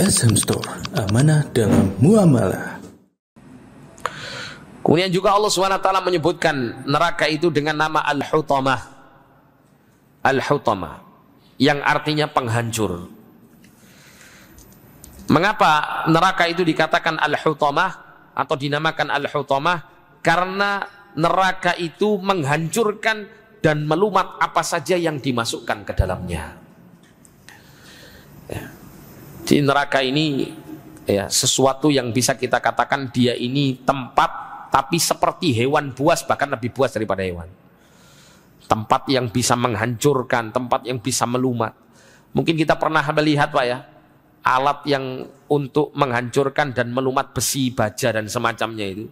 SM Store, amanah dalam muamalah. Kemudian juga Allah SWT menyebutkan neraka itu dengan nama Al-Hutamah. Al-Hutamah. Yang artinya penghancur. Mengapa neraka itu dikatakan Al-Hutamah atau dinamakan Al-Hutamah? Karena neraka itu menghancurkan dan melumat apa saja yang dimasukkan ke dalamnya. Jadi neraka ini ya sesuatu yang bisa kita katakan dia ini tempat tapi seperti hewan buas bahkan lebih buas daripada hewan. Tempat yang bisa menghancurkan, tempat yang bisa melumat. Mungkin kita pernah melihat Pak ya, alat yang untuk menghancurkan dan melumat besi, baja dan semacamnya itu.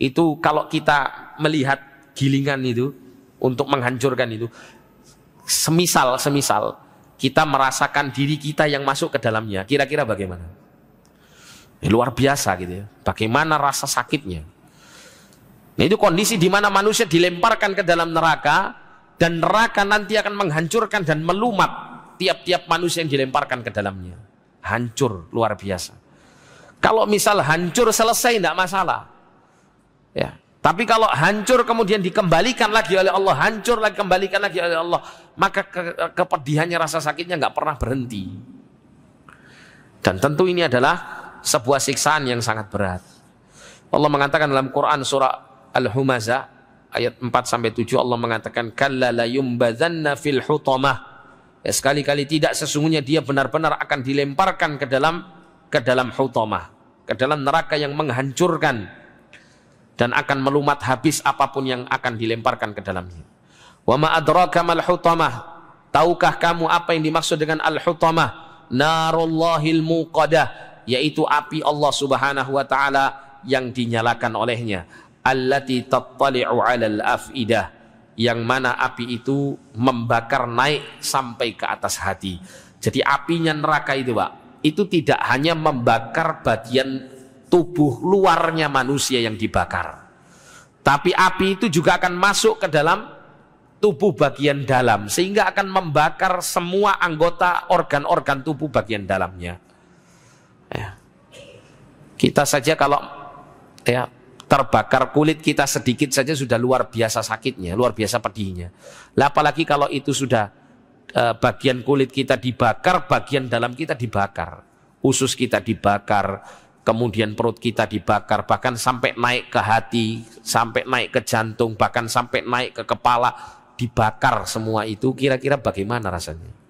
Itu kalau kita melihat gilingan itu untuk menghancurkan itu semisal semisal kita merasakan diri kita yang masuk ke dalamnya. Kira-kira bagaimana? Ya, luar biasa gitu ya. Bagaimana rasa sakitnya? Nah, itu kondisi di mana manusia dilemparkan ke dalam neraka dan neraka nanti akan menghancurkan dan melumat tiap-tiap manusia yang dilemparkan ke dalamnya. Hancur luar biasa. Kalau misal hancur selesai tidak masalah. Ya. Tapi kalau hancur kemudian dikembalikan lagi oleh Allah, hancur lagi kembalikan lagi oleh Allah, maka ke kepedihannya, rasa sakitnya nggak pernah berhenti. Dan tentu ini adalah sebuah siksaan yang sangat berat. Allah mengatakan dalam Quran surah Al-Humazah ayat 4 sampai 7 Allah mengatakan kalla fil hutamah. Ya, sekali-kali tidak sesungguhnya dia benar-benar akan dilemparkan ke dalam ke dalam hutamah, ke dalam neraka yang menghancurkan dan akan melumat habis apapun yang akan dilemparkan ke dalamnya. Wa ma adraka mal hutamah? Tahukah kamu apa yang dimaksud dengan al hutamah? Narullahil muqadah, yaitu api Allah Subhanahu wa taala yang dinyalakan olehnya. Allati tattali'u 'alal afidah yang mana api itu membakar naik sampai ke atas hati. Jadi apinya neraka itu, Pak, itu tidak hanya membakar bagian tubuh luarnya manusia yang dibakar. Tapi api itu juga akan masuk ke dalam tubuh bagian dalam sehingga akan membakar semua anggota organ-organ tubuh bagian dalamnya. Ya. Kita saja kalau ya terbakar kulit kita sedikit saja sudah luar biasa sakitnya, luar biasa pedihnya. Lah apalagi kalau itu sudah eh, bagian kulit kita dibakar, bagian dalam kita dibakar, usus kita dibakar, kemudian perut kita dibakar, bahkan sampai naik ke hati, sampai naik ke jantung, bahkan sampai naik ke kepala, dibakar semua itu, kira-kira bagaimana rasanya?